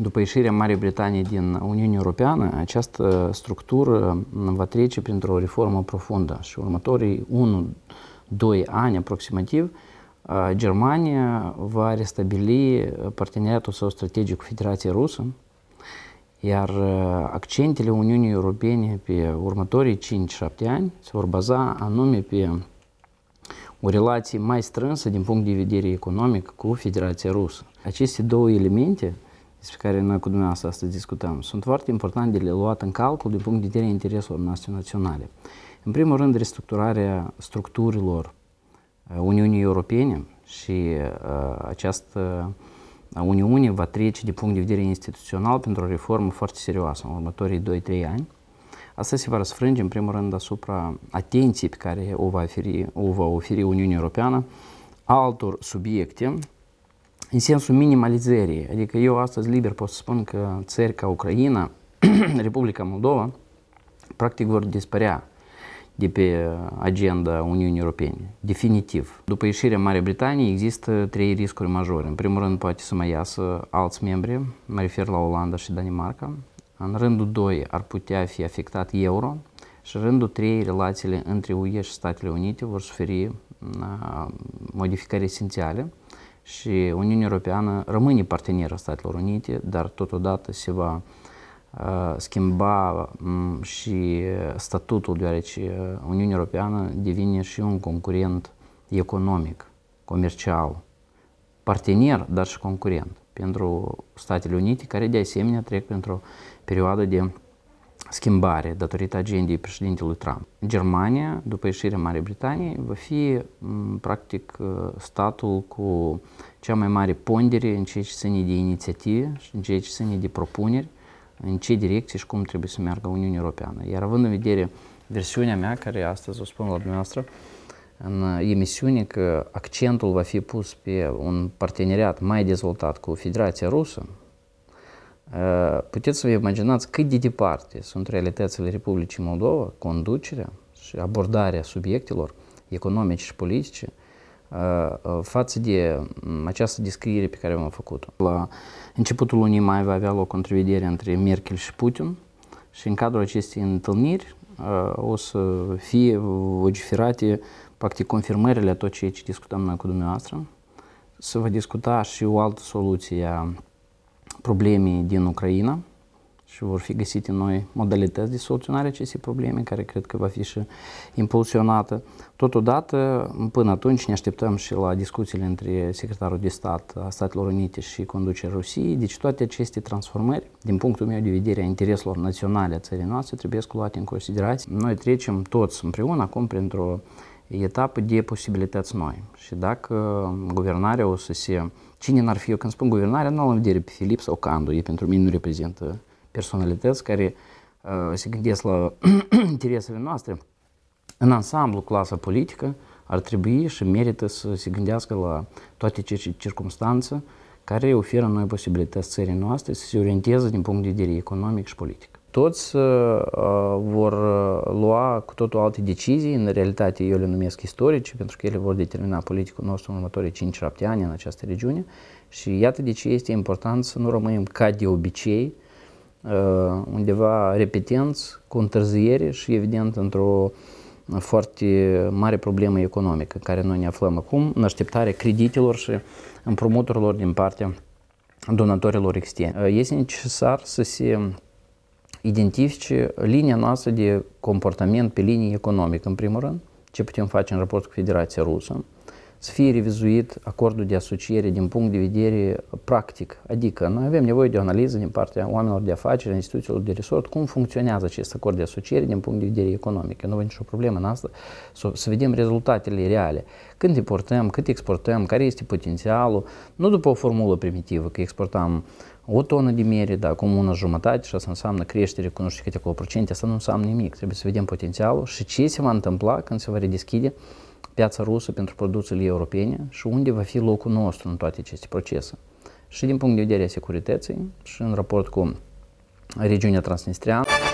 după ieșirea Marii Britanii din Uniunea Europeană, această structură va trece printr-o reformă profundă și următorii 1-2 ani aproximativ, Germania va restabili parteneriatul său strategic cu Federația Rusă, iar accentele Uniunii Europene pe următorii 5-7 ani se vor baza anume pe o relație mai strânsă din punct de vedere economic cu Federația Rusă. Aceste două elemente – despre care noi cu dumneavoastră astăzi discutăm, sunt foarte importante de luat în calcul din punct de vedere intereselor noastre naționale. În primul rând, restructurarea structurilor uh, Uniunii Europene și uh, această uh, Uniune va trece din punct de vedere instituțional pentru o reformă foarte serioasă în următorii 2-3 ani. Asta se va răsfrânge, în primul rând, asupra atenției pe care o va oferi, o va oferi Uniunea Europeană altor subiecte în sensul minimalizării. Adică eu astăzi liber pot să spun că țări ca Ucraina, Republica Moldova, practic vor dispărea de pe uh, agenda Uniunii Europene, definitiv. După ieșirea Marii Britanii există trei riscuri majore. În primul rând poate să mai iasă alți membri, mă refer la Olanda și Danimarca. În rândul 2 ar putea fi afectat euro și în rândul 3 relațiile între UE și Statele Unite vor suferi uh, modificări esențiale și Uniunea Europeană rămâne parteneră Statelor Unite, dar totodată se va uh, schimba și statutul, deoarece uh, Uniunea Europeană devine și un concurent economic, comercial, partener, dar și concurent pentru Statele Unite, care de asemenea trec pentru o perioadă de schimbare datorită agendei președintelui Trump. Germania, după ieșirea Marii Britanii, va fi practic uh, statul cu cea mai mare pondere în ceea ce ține de inițiative și în ceea ce ține de propuneri, în ce direcție și cum trebuie să meargă Uniunea Europeană. Iar având în vedere versiunea mea, care astăzi o spun la dumneavoastră, în emisiune că accentul va fi pus pe un parteneriat mai dezvoltat cu Federația Rusă, Puteți să vă imaginați cât de departe sunt realitățile Republicii Moldova, conducerea și abordarea subiectelor economice și politice э, э, față de această descriere pe care am făcut-o. La începutul lunii mai va avea loc o întrevedere între Merkel și Putin și în cadrul acestei întâlniri э, o să fie vociferate practic confirmările a tot ceea ce discutăm noi cu dumneavoastră. Să vă discuta și o altă soluție a problemei din Ucraina și vor fi găsite noi modalități de soluționare acestei probleme, care cred că va fi și impulsionată. Totodată, până atunci, ne așteptăm și la discuțiile între secretarul de stat a Statelor Unite și conducerea Rusiei. Deci toate aceste transformări, din punctul meu de vedere, a intereselor naționale a țării noastre, trebuie luate în considerație. Noi trecem toți împreună acum printr-o etapă de posibilități noi. Și dacă guvernarea o să se... Cine n-ar fi, eu când spun guvernarea, nu am vedere pe Filip sau Candu, ei pentru mine nu reprezintă personalități care uh, se gândesc la interesele noastre. În ansamblu, clasa politică ar trebui și merită să se gândească la toate ce circunstanțe care oferă noi posibilități țării noastre să se orienteze din punct de vedere economic și politic toți uh, vor uh, lua cu totul alte decizii, în realitate eu le numesc istorice, pentru că ele vor determina politicul nostru în următorii 5-7 ani în această regiune și iată de ce este important să nu rămânem ca de obicei, uh, undeva repetenți, cu întârziere și evident într-o foarte mare problemă economică în care noi ne aflăm acum, în așteptare creditelor și împrumuturilor din partea donatorilor externi. Este necesar să se identifice linia noastră de comportament pe linie economică, în primul rând, ce putem face în raport cu Federația Rusă, să fie revizuit acordul de asociere din punct de vedere practic. Adică noi avem nevoie de o analiză din partea oamenilor de afaceri, instituțiilor de resort, cum funcționează acest acord de asociere din punct de vedere economic. Nu avem nicio problemă în asta, să, să vedem rezultatele reale. Când importăm, cât exportăm, care este potențialul, nu după o formulă primitivă, că exportăm o tonă de mere, da, acum una jumătate și asta înseamnă creștere cu nu știu câte acolo procente, asta nu înseamnă nimic. Trebuie să vedem potențialul și ce se va întâmpla când se va redeschide piața rusă pentru produsele europene și unde va fi locul nostru în toate aceste procese. Și din punct de vedere a securității și în raport cu regiunea Transnistria.